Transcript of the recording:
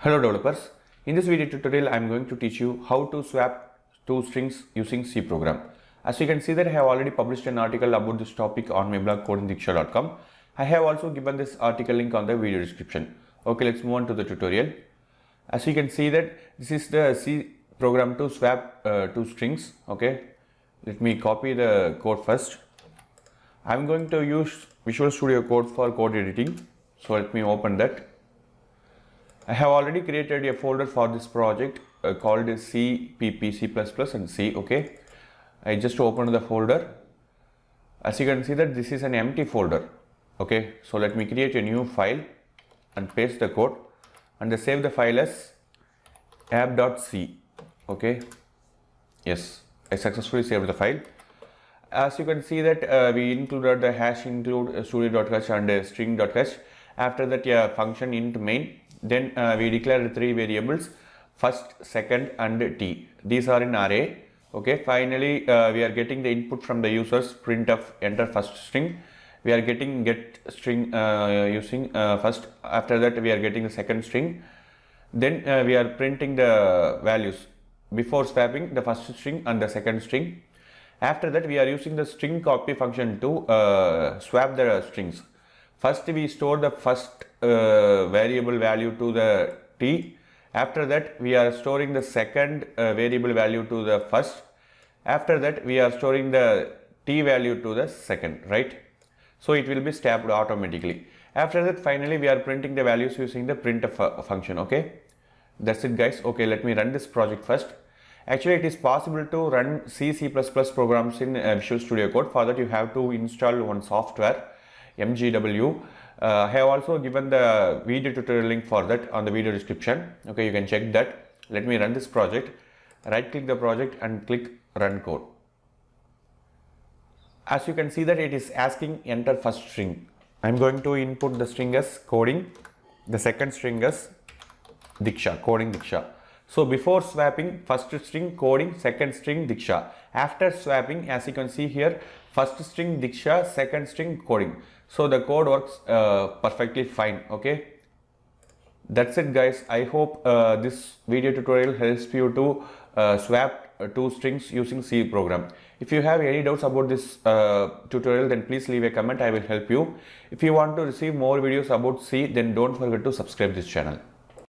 Hello developers, in this video tutorial I am going to teach you how to swap two strings using C program. As you can see that I have already published an article about this topic on my blog codingdiksha.com. I have also given this article link on the video description. Okay, let's move on to the tutorial. As you can see that this is the C program to swap uh, two strings. Okay, let me copy the code first. I'm going to use Visual Studio Code for code editing. So let me open that. I have already created a folder for this project uh, called C, PP, C++ and C, okay. I just opened the folder. As you can see that this is an empty folder, okay. So let me create a new file and paste the code and save the file as app.c, okay. Yes, I successfully saved the file. As you can see that uh, we included the hash include uh, studio.cache and uh, After that, yeah, function int main then uh, we declare three variables first, second and t. These are in array. Okay. Finally, uh, we are getting the input from the users print of enter first string. We are getting get string uh, using uh, first. After that, we are getting the second string. Then uh, we are printing the values before swapping the first string and the second string. After that, we are using the string copy function to uh, swap the strings. First, we store the first uh, variable value to the t. After that, we are storing the second uh, variable value to the first. After that, we are storing the t value to the second, right? So it will be stepped automatically. After that, finally, we are printing the values using the printf function, okay? That's it guys. Okay, let me run this project first. Actually, it is possible to run C, C++ programs in uh, Visual Studio Code. For that, you have to install one software, MGW. Uh, I have also given the video tutorial link for that on the video description. Okay, you can check that. Let me run this project. Right click the project and click run code. As you can see that it is asking enter first string. I'm going to input the string as coding, the second string as Diksha, coding Diksha. So before swapping, first string coding, second string diksha. After swapping, as you can see here, first string diksha, second string coding. So the code works uh, perfectly fine. Okay. That's it guys. I hope uh, this video tutorial helps you to uh, swap uh, two strings using C program. If you have any doubts about this uh, tutorial, then please leave a comment. I will help you. If you want to receive more videos about C, then don't forget to subscribe this channel.